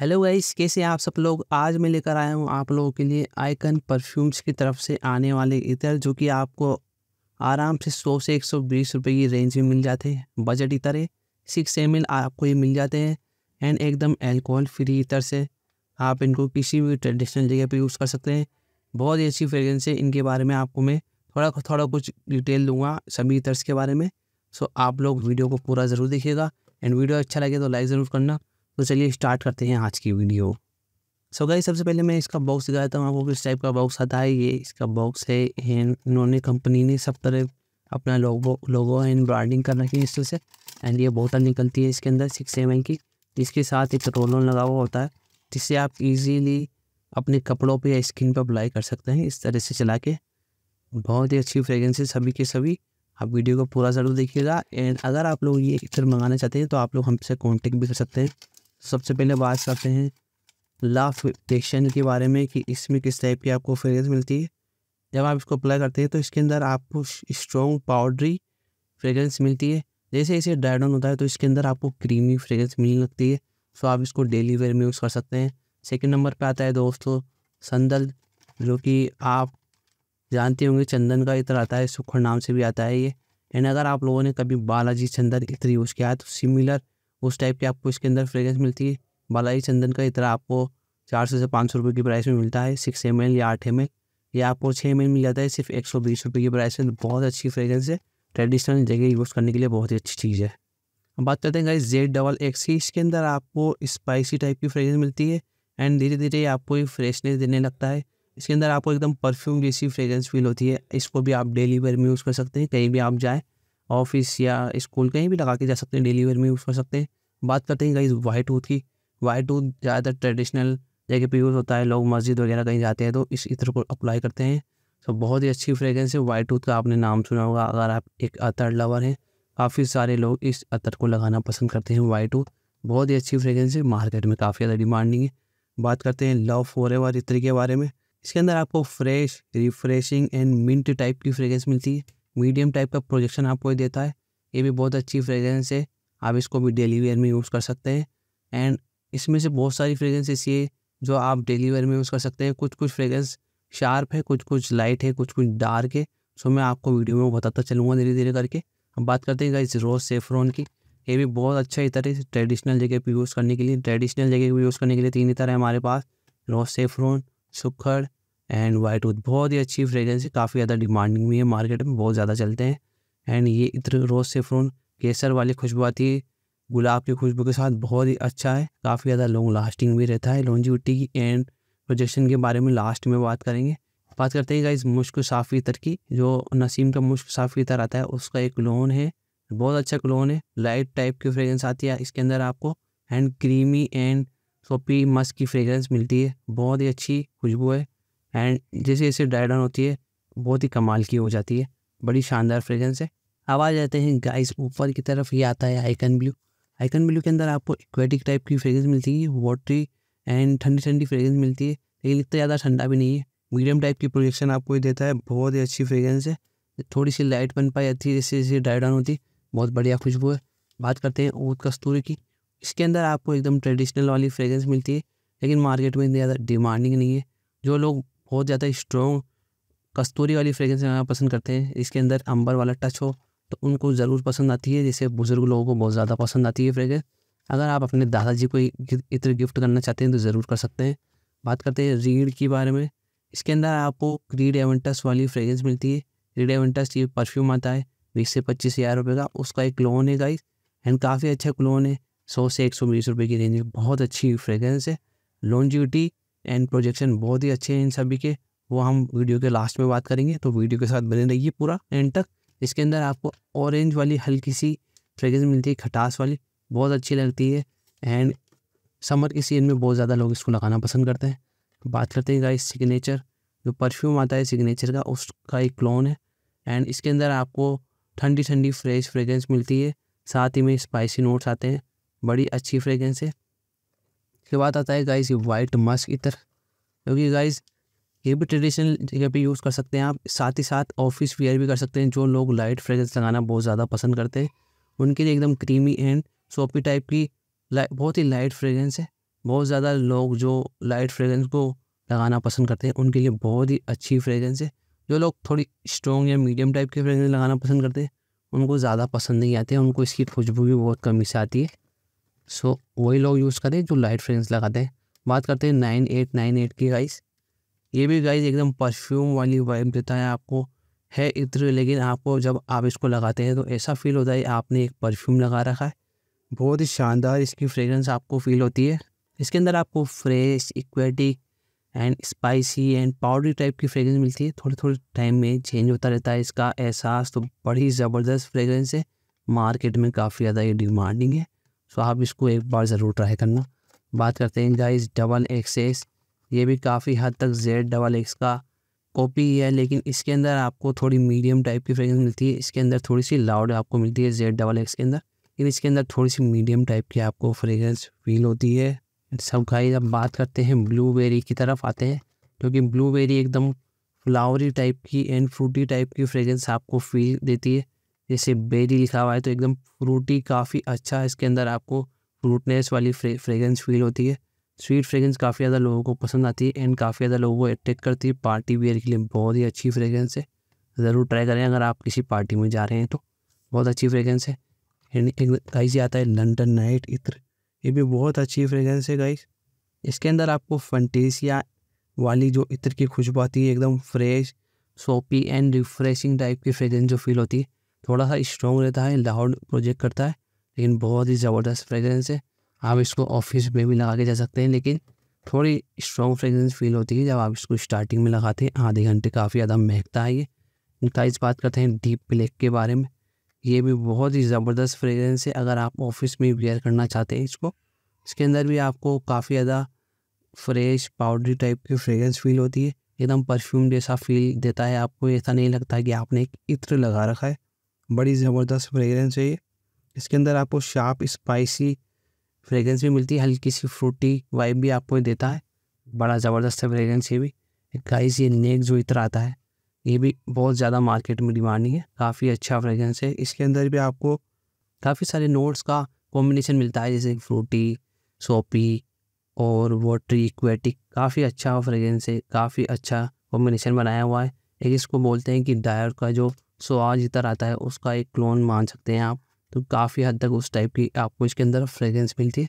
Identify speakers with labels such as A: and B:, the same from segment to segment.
A: hello guys कैसे आप सब लोग आज मैं लेकर आया हूँ आप लोगों के लिए आइकन परफ्यूम्स की तरफ से आने वाले इतर जो कि आपको आराम से 100 से 120 रुपए की रेंज में मिल जाते हैं बजट इतर है सिक्स एम आपको ये मिल जाते हैं एंड एकदम एल्कोहल फ्री इतर से आप इनको किसी भी ट्रेडिशनल जगह पर यूज़ कर सकते हैं बहुत ही अच्छी फ्रेगरेंस है इनके बारे में आपको मैं थोड़ा थोड़ा कुछ डिटेल दूंगा सभी इतर्स के बारे में सो आप लोग वीडियो को पूरा ज़रूर देखिएगा एंड वीडियो अच्छा लगे तो लाइक ज़रूर करना तो चलिए स्टार्ट करते हैं आज की वीडियो सो गाइस सबसे पहले मैं इसका बॉक्स दिखाता हूँ आपको किस टाइप का बॉक्स आता है ये इसका बॉक्स है एंड इन्होंने कंपनी ने सब तरह अपना लोगो लोगो एंड ब्रांडिंग कर रखी है तरह से एंड ये बोतल निकलती है इसके अंदर सिक्स एम की इसके साथ एक रोल ऑन लगा हुआ होता है जिससे आप इजीली अपने कपड़ों पे या स्किन पे अप्लाई कर सकते हैं इस तरह से चला के बहुत ही अच्छी फ्रेगरेंस है सभी के सभी आप वीडियो को पूरा ज़रूर देखिएगा एंड अगर आप लोग ये इतर मंगाना चाहते हैं तो आप लोग हमसे कॉन्टेक्ट भी कर सकते हैं सबसे पहले बात करते हैं लाफ डिक्शन के बारे में कि इसमें किस टाइप की आपको फ्रेगरेंस मिलती है जब आप इसको अप्लाई करते हैं तो इसके अंदर आपको स्ट्रॉन्ग पाउडरी फ्रेगरेंस मिलती है जैसे इसे डायडन होता है तो इसके अंदर आपको क्रीमी फ्रेगरेंस मिलने लगती है सो तो आप इसको डेली वेयर में यूज़ कर सकते हैं सेकेंड नंबर पर आता है दोस्तों संदल जो कि आप जानते होंगे चंदन का इतर आता है सुखड़ नाम से भी आता है ये एंड अगर आप लोगों ने कभी बालाजी चंदन इतर यूज़ किया है तो सिमिलर उस टाइप की आपको इसके अंदर फ्रेगरेंस मिलती है बालाई चंदन का इतना आपको चार सौ से पाँच सौ रुपये की प्राइस में मिलता है सिक्स एम या आठ एम ये आपको छः एम मिल जाता है सिर्फ एक सौ बीस रुपये की प्राइस में बहुत अच्छी फ्रेगरेंस है ट्रेडिशनल जगह यूज़ करने के लिए बहुत ही अच्छी चीज़ है हम बात करते हैं गाइस जेड डबल एक्स की इसके अंदर आपको स्पाइसी टाइप की फ्रेगरेंस मिलती है एंड धीरे धीरे आपको ये फ्रेशनेस देने लगता है इसके अंदर आपको एकदम परफ्यूम जैसी फ्रेगरेंस फील होती है इसको भी आप डेली वेयर में यूज़ कर सकते हैं कहीं भी आप जाएँ ऑफिस या स्कूल कहीं भी लगा के जा सकते हैं डेली वेयर में यूज़ कर सकते हैं बात करते हैं गाइज वाइट टूथ की वाइट टूथ ज़्यादातर ट्रेडिशनल जगह पे यूज़ होता है लोग मस्जिद वगैरह कहीं जाते हैं तो इस इत्र को अप्लाई करते हैं तो बहुत ही अच्छी फ्रेगरेंस है वाइट टूथ का आपने नाम सुना होगा अगर आप एक अतर लवर हैं काफ़ी सारे लोग इस अतर को लगाना पसंद करते हैं वाइट टूथ बहुत ही अच्छी फ्रेगरेंस है मार्केट में काफ़ी ज़्यादा डिमांडिंग है बात करते हैं लव फॉर एवर इत्र के बारे में इसके अंदर आपको fresh refreshing and mint type की फ्रेगरेंस मिलती है मीडियम टाइप का प्रोजेक्शन आपको ये देता है ये भी बहुत अच्छी फ्रेगरेंस है आप इसको भी डेली वेयर में यूज़ कर सकते हैं एंड इसमें से बहुत सारी फ्रेगरेंस ऐसी है जो आप डेली वेयर में यूज़ कर सकते हैं कुछ कुछ फ्रेगरेंस शार्प है कुछ कुछ लाइट है कुछ कुछ डार्क है सो मैं आपको वीडियो में बताता चलूँगा धीरे धीरे करके हम बात करते हैं इस रोज़ सेफ्रोन की ये भी बहुत अच्छा इतर है ट्रेडिशनल जगह पर यूज़ करने के लिए ट्रेडिशनल जगह पर यूज़ करने के लिए तीन इतर है हमारे पास रोज़ सेफ्रोन सुखड़ एंड वाइट टूथ बहुत ही अच्छी फ्रेगरेंस है काफ़ी ज़्यादा डिमांडिंग भी है मार्केट में बहुत ज़्यादा चलते हैं एंड ये इत्र रोज़ सेफ्रोन केसर वाली खुशबू आती है गुलाब की खुशबू के साथ बहुत ही अच्छा है काफ़ी ज़्यादा लॉन्ग लास्टिंग भी रहता है लॉन्जिविटी की एंड प्रोजेक्शन के बारे में लास्ट में बात करेंगे बात करते हैं गाइज मुश्क साफ़ी तर की जो नसीम का मुश्क साफ़ी तर आता है उसका एक लोन है बहुत अच्छा क्लोन है लाइट टाइप की फ्रेगरेंस आती है इसके अंदर आपको and creamy and soapy musk की फ्रेगरेंस मिलती है बहुत ही अच्छी खुशबू है एंड जैसे जैसे ड्राई डाउन होती है बहुत ही कमाल की हो जाती है बड़ी शानदार फ्रेगरेंस है अब आ जाते हैं गाइस ऊपर की तरफ ये आता है आइकन ब्लू आइकन ब्लू के अंदर आपको एक्वेटिक टाइप की फ्रेगरेंस मिलती है वाटरी एंड ठंडी ठंडी फ्रेगरेंस मिलती है लेकिन इतना ज़्यादा ठंडा भी नहीं है मीडियम टाइप की प्रोजेक्शन आपको ये देता है बहुत ही अच्छी फ्रेगरेंस है थोड़ी सी लाइट बन पाई जाती है जैसे जैसे ड्राई डाउन होती बहुत बढ़िया खुशबू है बात करते हैं ऊद कस्तूरी की इसके अंदर आपको एकदम ट्रेडिशनल वाली फ्रेगरेंस मिलती है लेकिन मार्केट में इतनी ज़्यादा डिमांडिंग नहीं है जो लोग बहुत ज़्यादा स्ट्रॉन्ग कस्तूरी वाली फ्रेगरेंस लगाना पसंद करते हैं इसके अंदर अंबर वाला टच हो तो उनको ज़रूर पसंद आती है जैसे बुज़ुर्ग लोगों को बहुत ज़्यादा पसंद आती है फ्रेगरेंस अगर आप अपने दादाजी को इत्र गिफ्ट करना चाहते हैं तो ज़रूर कर सकते हैं बात करते हैं रीढ़ के बारे में इसके अंदर आपको रीड एवेंटस वाली फ्रेगरेंस मिलती है रीड एवेंटस ये परफ्यूम आता है बीस से पच्चीस हज़ार रुपये का उसका एक क्लोन है गाइस एंड काफ़ी अच्छा क्लोन है सौ से एक सौ बीस रुपये की रेंज में बहुत अच्छी फ्रेगरेंस है लॉन्जिविटी एंड प्रोजेक्शन बहुत ही अच्छे हैं इन सभी के वो हम वीडियो के लास्ट में बात करेंगे तो वीडियो के साथ बने रहिए पूरा एंड तक इसके अंदर आपको ऑरेंज वाली हल्की सी फ्रेगरेंस मिलती है खटास वाली बहुत अच्छी लगती है एंड समर के सीजन में बहुत ज़्यादा लोग इसको लगाना पसंद करते हैं बात करते हैं गाइस सिग्नेचर जो परफ्यूम आता है सिग्नेचर का उसका एक क्लोन है एंड इसके अंदर आपको ठंडी ठंडी फ्रेश फ्रेगरेंस मिलती है साथ ही में स्पाइसी नोट्स आते हैं बड़ी अच्छी फ्रेगरेंस है इसके बाद आता है गाइज ये वाइट मस्क इतर क्योंकि गाइज ये भी ट्रेडिशनल जगह पे यूज़ कर सकते हैं आप साथ ही साथ ऑफिस वेयर भी कर सकते हैं जो लोग लाइट फ्रेगरेंस लगाना बहुत ज़्यादा पसंद करते हैं उनके लिए एकदम क्रीमी एंड सोपी टाइप की बहुत ही लाइट फ्रेगरेंस है बहुत ज़्यादा लोग जो लाइट फ्रेगरेंस को लगाना पसंद करते हैं उनके लिए बहुत ही अच्छी फ्रेगरेंस है जो लोग थोड़ी स्ट्रॉन्ग या मीडियम टाइप की फ्रेगरेंस लगाना पसंद करते हैं उनको ज़्यादा पसंद नहीं आते हैं उनको इसकी खुशबू भी बहुत कमी से आती है सो so, वही लोग यूज़ करें जो लाइट फ्रेंस लगाते हैं बात करते हैं नाइन एट नाइन एट की गाइस ये भी गाइस एकदम परफ्यूम वाली वाइब देता है आपको है इत्र लेकिन आपको जब आप इसको लगाते हैं तो ऐसा फील होता है आपने एक परफ्यूम लगा रखा है बहुत ही शानदार इसकी फ्रेगरेंस आपको फील होती है इसके अंदर आपको fresh aquatic and spicy and powdery type की फ्रेगरेंस मिलती है थोड़े थोड़े टाइम में चेंज होता रहता है इसका एहसास तो बड़ी ज़बरदस्त फ्रेगरेंस है मार्केट में काफ़ी ज़्यादा ये डिमांडिंग है सो तो आप इसको एक बार ज़रूर ट्राई करना बात करते हैं गाइस डबल एक्स एक्स ये भी काफ़ी हद तक जेड डबल एक्स का कॉपी ही है लेकिन इसके अंदर आपको थोड़ी मीडियम टाइप की फ्रेगरेंस मिलती है इसके अंदर थोड़ी सी लाउड आपको मिलती है जेड डबल एक्स के अंदर लेकिन इसके अंदर थोड़ी सी मीडियम टाइप की आपको फ्रेगरेंस फील होती है सब गाइस अब बात करते हैं ब्लूबेरी की तरफ आते हैं क्योंकि ब्लूबेरी एकदम फ्लावरी टाइप की एंड फ्रूटी टाइप की फ्रेगरेंस आपको फील देती है जैसे बेरी लिखा हुआ है तो एकदम फ्रूटी काफ़ी अच्छा है इसके अंदर आपको फ्रूटनेस वाली फ्रे, फ्रेगरेंस फील होती है स्वीट फ्रेगरेंस काफ़ी ज़्यादा लोगों को पसंद आती है एंड काफ़ी ज़्यादा लोगों को अट्रैक्ट करती है पार्टी वेयर के लिए बहुत ही अच्छी फ्रेगरेंस है ज़रूर ट्राई करें अगर आप किसी पार्टी में जा रहे हैं तो बहुत अच्छी फ्रेगरेंस है एंड एक गाइस ये आता है लंडन नाइट इत्र ये भी बहुत अच्छी फ्रेगरेंस है गाइस इसके अंदर आपको फंटेसिया वाली जो इत्र की खुशबू आती है एकदम fresh soapy and refreshing type की फ्रेगरेंस जो फील होती है थोड़ा सा स्ट्रॉन्ग रहता है लाहौड प्रोजेक्ट करता है लेकिन बहुत ही ज़बरदस्त फ्रेगरेंस है आप इसको ऑफिस में भी लगा के जा सकते हैं लेकिन थोड़ी स्ट्रॉन्ग फ्रेगरेंस फील होती है जब आप इसको स्टार्टिंग में लगाते हैं आधे घंटे काफ़ी ज़्यादा महकता है ये गाइस बात करते हैं डीप ब्लैक के बारे में ये भी बहुत ही ज़बरदस्त फ्रेगरेंस है अगर आप ऑफिस में वेयर करना चाहते हैं इसको इसके अंदर भी आपको काफ़ी ज़्यादा फ्रेश पाउडरी टाइप की फ्रेगरेंस फील होती है एकदम परफ्यूम जैसा फील देता है आपको ऐसा नहीं लगता कि आपने एक इत्र लगा रखा है बड़ी ज़बरदस्त फ्रेगरेंस है ये इसके अंदर आपको शार्प स्पाइसी फ्रेगरेंस भी मिलती है हल्की सी फ्रूटी वाइब भी आपको देता है बड़ा ज़बरदस्त है फ्रेगरेंस ये भी गाइस ये नेक जो इतर आता है ये भी बहुत ज़्यादा मार्केट में डिमांडिंग है काफ़ी अच्छा फ्रेगरेंस है इसके अंदर भी आपको काफ़ी सारे नोट्स का कॉम्बिनेशन मिलता है जैसे फ्रूटी सोपी और वॉटरी इक्वेटिक काफ़ी अच्छा फ्रेगरेंस है काफ़ी अच्छा कॉम्बिनेशन बनाया हुआ है एक इसको बोलते हैं कि डायर का जो आज इतर आता है उसका एक क्लोन मान सकते हैं आप तो काफ़ी हद तक उस टाइप की आपको इसके अंदर फ्रेगरेंस मिलती है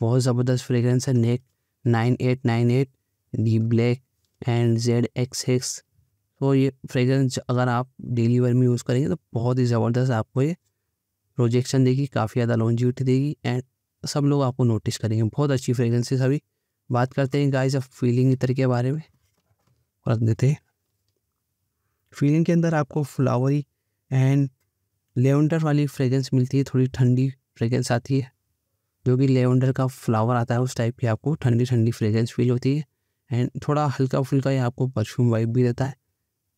A: बहुत ज़बरदस्त फ्रेगरेंस है Nek nine eight nine eight D black and Z X X तो ये फ्रेगरेंस अगर आप डेली वेयर में यूज़ करेंगे तो बहुत ही ज़बरदस्त आपको ये प्रोजेक्शन देगी काफ़ी ज़्यादा लॉन्जिविटी देगी एंड सब लोग आपको नोटिस करेंगे बहुत अच्छी फ्रेगरेंस है सभी बात करते हैं गाइस अब फीलिंग इतर के बारे में रख देते हैं फीलिंग के अंदर आपको फ्लावरी एंड लेवेंडर वाली फ्रेगरेंस मिलती है थोड़ी ठंडी फ्रेगरेंस आती है जो कि लेवेंडर का फ्लावर आता है उस टाइप की आपको ठंडी ठंडी फ्रेगरेंस फील होती है एंड थोड़ा हल्का फुल्का ये आपको परफ्यूम वाइब भी देता है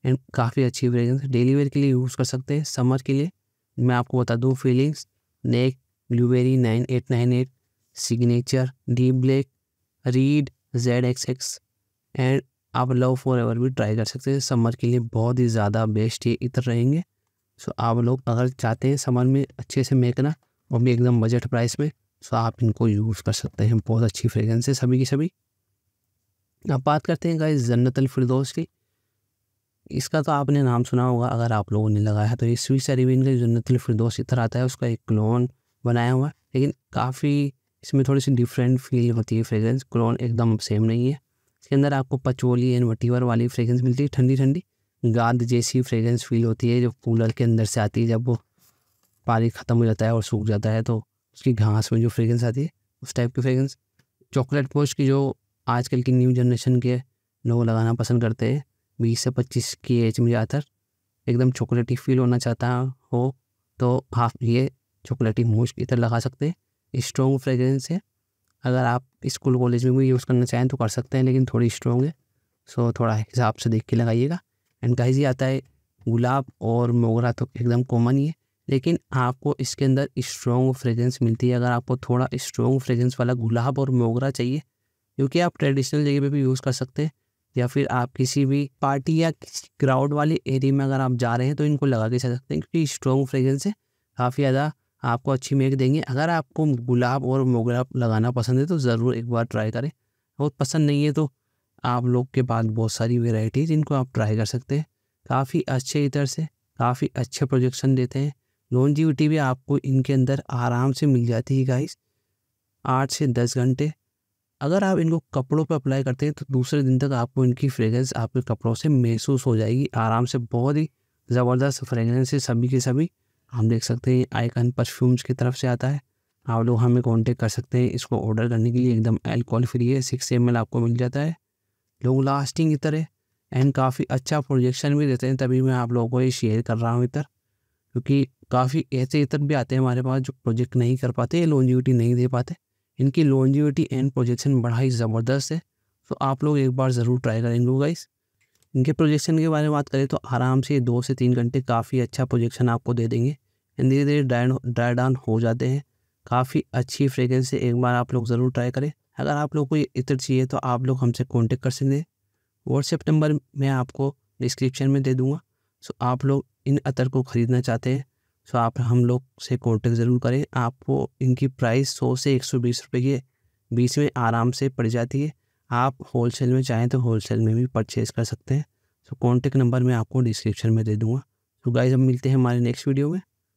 A: एंड काफ़ी अच्छी फ्रेगरेंस डेली वेयर के लिए यूज़ कर सकते हैं समर के लिए मैं आपको बता दूँ feelings Nek blueberry nine eight nine eight signature deep black reed Z X X and आप लव फॉर एवर भी ट्राई कर सकते हैं समर के लिए बहुत ही ज़्यादा बेस्ट ये इतर रहेंगे सो आप लोग अगर चाहते हैं समर में अच्छे से मेकना वो भी एकदम बजट प्राइस में सो आप इनको यूज़ कर सकते हैं बहुत अच्छी फ्रेगरेंस है सभी की सभी अब बात करते हैं गाइस जन्नत अलफरदोस की इसका तो आपने नाम सुना होगा अगर आप लोगों ने लगाया है तो ये स्विस अरेबियन का जन्नत अलफरदोस इतर आता है उसका एक क्लोन बनाया हुआ है लेकिन काफ़ी इसमें थोड़ी सी डिफरेंट फील होती है फ्रेगरेंस क्लोन एकदम सेम नहीं है इसके अंदर आपको पचोली एंड वटीवर वाली फ्रेगरेंस मिलती है ठंडी ठंडी गाद जैसी फ्रेगरेंस फील होती है जो कूलर के अंदर से आती है जब वो पानी ख़त्म हो जाता है और सूख जाता है तो उसकी घास में जो फ्रेगरेंस आती है उस टाइप की फ्रेगरेंस चॉकलेट पोच की जो आजकल की न्यू जनरेशन के लोग लगाना पसंद करते हैं बीस से पच्चीस की एज में ज़्यादातर एकदम चॉकलेटी फील होना चाहता हो तो आप ये चॉकलेटी मोश की तरह लगा सकते हैं स्ट्रॉन्ग फ्रेगरेंस है अगर आप स्कूल कॉलेज में भी यूज़ करना चाहें तो कर सकते हैं लेकिन थोड़ी स्ट्रॉन्ग है सो थोड़ा हिसाब से देख के लगाइएगा एंड गाइज ये आता है गुलाब और मोगरा तो एकदम कॉमन ही है लेकिन आपको इसके अंदर स्ट्रॉन्ग फ्रेगरेंस मिलती है अगर आपको थोड़ा स्ट्रॉन्ग फ्रेगरेंस वाला गुलाब और मोगरा चाहिए क्योंकि आप ट्रेडिशनल जगह पे भी यूज़ कर सकते हैं या फिर आप किसी भी पार्टी या किसी क्राउड वाले एरिया में अगर आप जा रहे हैं तो इनको लगा के जा सकते हैं क्योंकि स्ट्रॉन्ग फ्रेगरेंस है काफ़ी ज़्यादा आपको अच्छी मेक देंगे अगर आपको गुलाब और मोगरा लगाना पसंद है तो ज़रूर एक बार ट्राई करें और पसंद नहीं है तो आप लोग के पास बहुत सारी वेराइटी इनको आप ट्राई कर सकते हैं काफ़ी अच्छे इधर से काफ़ी अच्छे प्रोजेक्शन देते हैं लॉन्जिविटी भी आपको इनके अंदर आराम से मिल जाती है गाइस आठ से दस घंटे अगर आप इनको कपड़ों पर अप्लाई करते हैं तो दूसरे दिन तक आपको इनकी फ्रेगरेंस आपके कपड़ों से महसूस हो जाएगी आराम से बहुत ही ज़बरदस्त फ्रेगरेंस है सभी के सभी हम देख सकते हैं आइकन परफ्यूम्स की तरफ से आता है आप लोग हमें कॉन्टेक्ट कर सकते हैं इसको ऑर्डर करने के लिए एकदम एल्कोहल फ्री है सिक्स एम आपको मिल जाता है लॉन्ग लास्टिंग इतर है एंड काफ़ी अच्छा प्रोजेक्शन भी देते हैं तभी मैं आप लोगों को ये शेयर कर रहा हूँ इतर क्योंकि काफ़ी ऐसे इतर भी आते हैं हमारे पास जो प्रोजेक्ट नहीं कर पाते लॉन्जिविटी नहीं दे पाते इनकी लॉन्जिविटी एंड प्रोजेक्शन बड़ा ही ज़बरदस्त है तो आप लोग एक बार ज़रूर ट्राई करेंगे गाइस इनके प्रोजेक्शन के बारे में बात करें तो आराम से दो से तीन घंटे काफ़ी अच्छा प्रोजेक्शन आपको दे देंगे धीरे धीरे ड्राई डाउन हो जाते हैं काफ़ी अच्छी फ्रेगरेंस है एक बार आप लोग ज़रूर ट्राई करें अगर आप लोग को ये इतर चाहिए तो आप लोग हमसे कॉन्टेक्ट कर सकते हैं व्हाट्सएप नंबर मैं आपको डिस्क्रिप्शन में दे दूँगा सो आप लोग इन अतर को ख़रीदना चाहते हैं सो आप हम लोग से कॉन्टेक्ट ज़रूर करें आपको इनकी प्राइस सौ से एक सौ बीस रुपये की बीच में आराम से पड़ जाती है आप होलसेल में चाहें तो होलसेल में भी परचेज़ कर सकते हैं सो कॉन्टेक्ट नंबर मैं आपको डिस्क्रिप्शन में दे दूँगा सो गाइज हम मिलते हैं हमारे नेक्स्ट वीडियो में